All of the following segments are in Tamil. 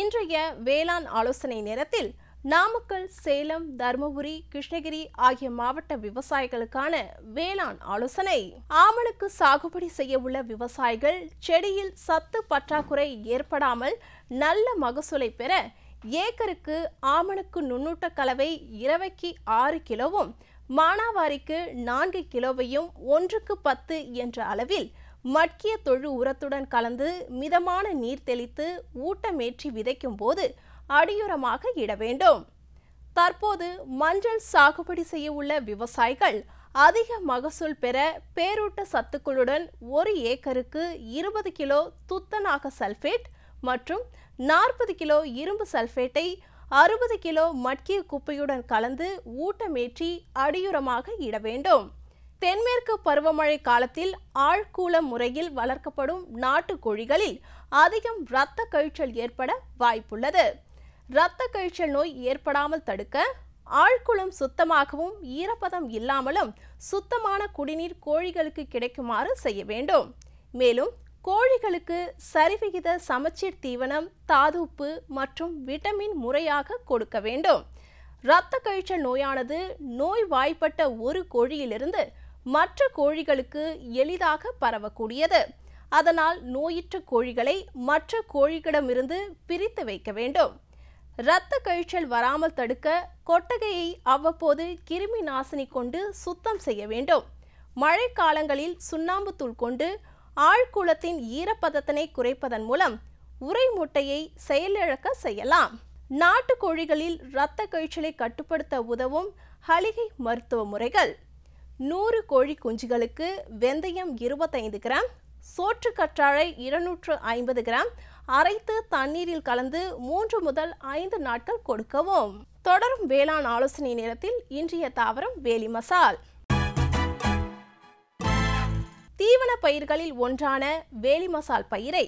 இன்றைய வேளாண் ஆலோசனை நேரத்தில் நாமக்கல் சேலம் தருமபுரி கிருஷ்ணகிரி ஆகிய மாவட்ட விவசாயிகளுக்கான வேளாண் ஆலோசனை ஆமணுக்கு சாகுபடி செய்ய உள்ள விவசாயிகள் செடியில் சத்து பற்றாக்குறை ஏற்படாமல் நல்ல மகசூலை பெற ஏக்கருக்கு ஆமணுக்கு நுண்ணூட்ட கலவை இரவைக்கு ஆறு கிலோவும் மானாவாரிக்கு நான்கு கிலோவையும் ஒன்றுக்கு பத்து என்ற அளவில் மட்கிய தொழு உரத்துடன் கலந்து மிதமான நீர் தெளித்து ஊட்டமேற்றி விதைக்கும் போது அடியுரமாக இட வேண்டும் தற்போது மஞ்சள் சாகுபடி செய்ய உள்ள விவசாயிகள் அதிக மகசூல் பெற பேரூட்ட சத்துக்களுடன் ஒரு ஏக்கருக்கு இருபது கிலோ துத்தநாக சல்ஃபேட் மற்றும் நாற்பது கிலோ இரும்பு சல்ஃபேட்டை அறுபது கிலோ மட்கிய குப்பையுடன் கலந்து ஊட்டமேற்றி அடியுரமாக இட வேண்டும் தென்மேற்கு பருவமழை காலத்தில் ஆழ்கூல முறையில் வளர்க்கப்படும் நாட்டு கோழிகளில் அதிகம் இரத்த கழிச்சல் ஏற்பட வாய்ப்புள்ளது இரத்த கழிச்சல் நோய் ஏற்படாமல் தடுக்க ஆழ்குளம் சுத்தமாகவும் ஈரப்பதம் இல்லாமலும் சுத்தமான குடிநீர் கோழிகளுக்கு கிடைக்குமாறு செய்ய வேண்டும் மேலும் கோழிகளுக்கு சரிவிகித சமச்சீர் தீவனம் தாதுப்பு மற்றும் விட்டமின் முறையாக கொடுக்க வேண்டும் இரத்த கழிச்சல் நோயானது நோய் வாய்ப்பட்ட ஒரு கோழியிலிருந்து மற்ற கோழிகளுக்கு எளிதாக பரவக்கூடியது அதனால் நோயுற்ற கோழிகளை மற்ற கோழிகளிடமிருந்து பிரித்து வைக்க வேண்டும் இரத்த கழிச்சல் வராமல் தடுக்க கொட்டகையை அவ்வப்போது கிருமி நாசினி கொண்டு சுத்தம் செய்ய வேண்டும் மழைக்காலங்களில் சுண்ணாம்பு தூள் கொண்டு ஆழ்குளத்தின் ஈரப்பதத்தினை குறைப்பதன் மூலம் உரை முட்டையை செயலிழக்க செய்யலாம் நாட்டுக்கோழிகளில் இரத்த கழிச்சலை கட்டுப்படுத்த உதவும் ஹலிகை மருத்துவ முறைகள் நூறு கோழி குஞ்சுகளுக்கு வெந்தயம் இருபத்தைந்து கிராம் சோற்று கற்றாழை இருநூற்று ஐம்பது கிராம் அரைத்து தண்ணீரில் கலந்து மூன்று முதல் ஐந்து நாட்கள் கொடுக்கவும் தொடரும் வேளாண் ஆலோசனை நேரத்தில் இன்றைய தாவரம் வேலி மசால் தீவன பயிர்களில் ஒன்றான வேலி மசால் பயிரை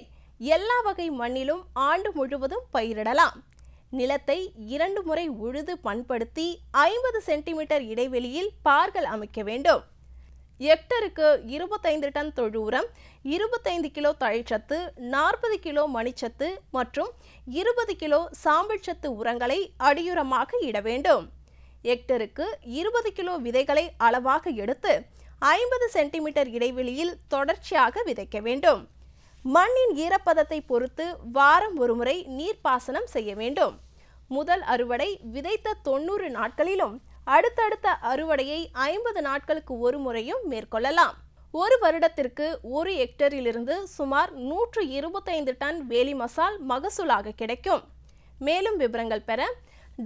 எல்லா வகை மண்ணிலும் ஆண்டு முழுவதும் பயிரிடலாம் நிலத்தை இரண்டு முறை உழுது பண்படுத்தி ஐம்பது சென்டிமீட்டர் இடைவெளியில் பார்கள் அமைக்க வேண்டும் எக்டருக்கு இருபத்தைந்து டன் தொழு உரம் இருபத்தைந்து கிலோ தழைச்சத்து நாற்பது கிலோ மணிச்சத்து மற்றும் இருபது கிலோ சாம்பல் சத்து உரங்களை அடியுரமாக இட வேண்டும் எக்டருக்கு இருபது கிலோ விதைகளை அளவாக எடுத்து ஐம்பது சென்டிமீட்டர் இடைவெளியில் தொடர்ச்சியாக விதைக்க வேண்டும் மண்ணின் ஈரப்பதத்தை பொறுத்து வாரம் ஒருமுறை நீர்ப்பாசனம் செய்ய வேண்டும் முதல் அறுவடை விதைத்த தொண்ணூறு நாட்களிலும் அடுத்தடுத்த அறுவடையை ஐம்பது நாட்களுக்கு ஒரு முறையும் மேற்கொள்ளலாம் ஒரு வருடத்திற்கு ஒரு ஹெக்டரிலிருந்து சுமார் நூற்று இருபத்தைந்து டன் வேலி மசால் மகசூலாக கிடைக்கும் மேலும் விவரங்கள் பெற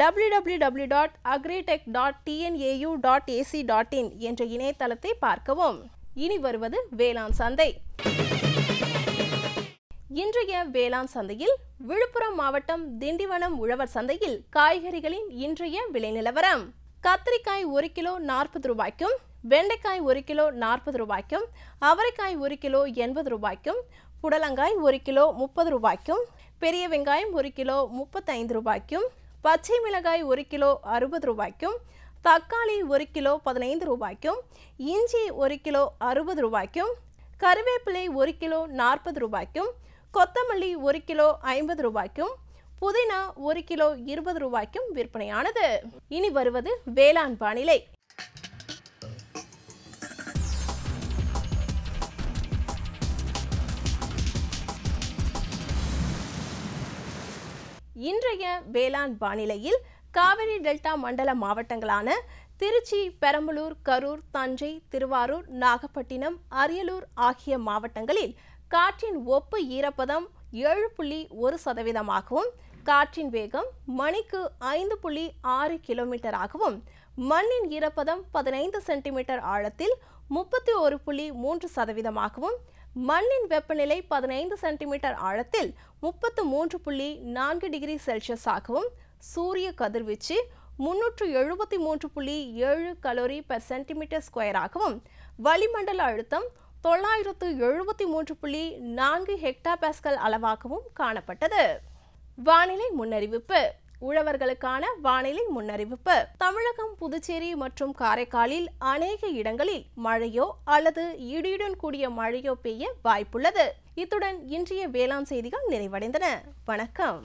W W W dot agritech dot TNAU dot A C dot in என்ற இணையதளத்தை பார்க்கவும் இனி வருவது வேளாண் சந்தை இன்றைய வேளாண் சந்தையில் விழுப்புரம் மாவட்டம் திண்டிவனம் உழவர் சந்தையில் காய்கறிகளின் இன்றைய விலை நிலவரம் கத்திரிக்காய் ஒரு கிலோ நாற்பது ரூபாய்க்கும் வெண்டைக்காய் ஒரு கிலோ நாற்பது ரூபாய்க்கும் அவரைக்காய் ஒரு கிலோ எண்பது ரூபாய்க்கும் புடலங்காய் ஒரு கிலோ முப்பது ரூபாய்க்கும் பெரிய வெங்காயம் ஒரு கிலோ முப்பத்தைந்து ரூபாய்க்கும் பச்சை மிளகாய் ஒரு கிலோ அறுபது ரூபாய்க்கும் தக்காளி ஒரு கிலோ பதினைந்து ரூபாய்க்கும் இஞ்சி ஒரு கிலோ அறுபது ரூபாய்க்கும் கருவேப்பிலை ஒரு கிலோ நாற்பது ரூபாய்க்கும் கொத்தமல்லி ஒரு கிலோ ஐம்பது ரூபாய்க்கும் புதினா ஒரு கிலோ இருபது ரூபாய்க்கும் விற்பனையானது இனி வருவது வேளாண் வானிலை இன்றைய வேளாண் வானிலையில் காவிரி டெல்டா மண்டல மாவட்டங்களான திருச்சி பெரம்பலூர் கரூர் தஞ்சை திருவாரூர் நாகப்பட்டினம் அரியலூர் ஆகிய மாவட்டங்களில் காற்றின் ஒப்பு ஈரப்பதம் ஏழு புள்ளி ஒரு சதவீதமாகவும் காற்றின் வேகம் மணிக்கு ஐந்து புள்ளி ஆறு கிலோமீட்டர் ஆகவும் மண்ணின் ஈரப்பதம் பதினைந்து சென்டிமீட்டர் ஆழத்தில் முப்பத்தி ஒரு புள்ளி மூன்று சதவீதமாகவும் மண்ணின் வெப்பநிலை பதினைந்து சென்டிமீட்டர் ஆழத்தில் முப்பத்து மூன்று புள்ளி நான்கு டிகிரி செல்சியஸ் ஆகவும் சூரிய கதிர்வீச்சு முன்னூற்று எழுபத்தி மூன்று புள்ளி ஏழு கலோரி பெர் சென்டிமீட்டர் ஸ்கொயராகவும் வளிமண்டல அழுத்தம் தொள்ளாயிரத்து எழுபத்தி மூன்று புள்ளி நான்கு ஹெக்டா பாஸ்கல் அளவாகவும் காணப்பட்டது வானிலை முன்னறிவிப்பு உழவர்களுக்கான வானிலை முன்னறிவிப்பு தமிழகம் புதுச்சேரி மற்றும் காரைக்காலில் அநேக இடங்களில் மழையோ அல்லது இடியுடன் கூடிய மழையோ பெய்ய வாய்ப்புள்ளது இத்துடன் இன்றைய வேளாண் செய்திகள் நிறைவடைந்தன வணக்கம்